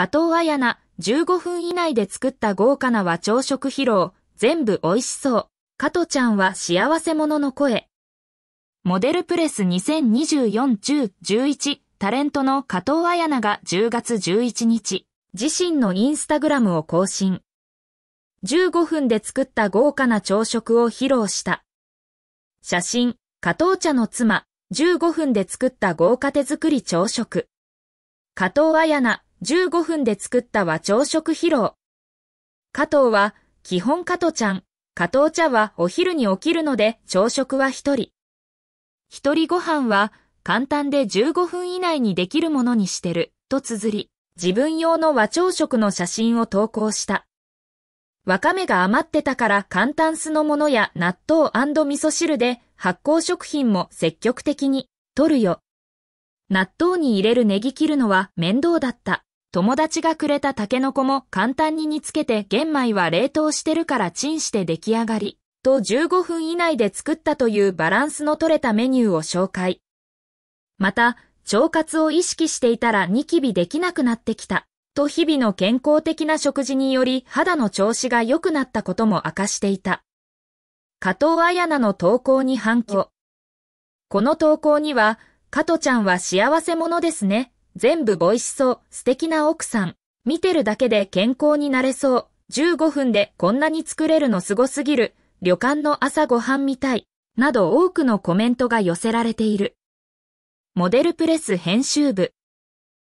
加藤綾菜、15分以内で作った豪華な和朝食披露、全部美味しそう。加藤ちゃんは幸せ者の声。モデルプレス2024-10-11タレントの加藤綾菜が10月11日、自身のインスタグラムを更新。15分で作った豪華な朝食を披露した。写真、加藤茶の妻、15分で作った豪華手作り朝食。加藤綾菜、15分で作ったは朝食披露。加藤は、基本加藤ちゃん、加藤茶はお昼に起きるので朝食は一人。一人ご飯は簡単で15分以内にできるものにしてると綴り、自分用の和朝食の写真を投稿した。わかめが余ってたから簡単酢のものや納豆味噌汁で発酵食品も積極的に取るよ。納豆に入れるネギ切るのは面倒だった。友達がくれたタケノコも簡単に煮つけて玄米は冷凍してるからチンして出来上がり、と15分以内で作ったというバランスの取れたメニューを紹介。また、腸活を意識していたらニキビできなくなってきた、と日々の健康的な食事により肌の調子が良くなったことも明かしていた。加藤彩菜の投稿に反響。この投稿には、加藤ちゃんは幸せ者ですね、全部美味しそう、素敵な奥さん。見てるだけで健康になれそう。15分でこんなに作れるの凄すぎる。旅館の朝ごはんみたい。など多くのコメントが寄せられている。モデルプレス編集部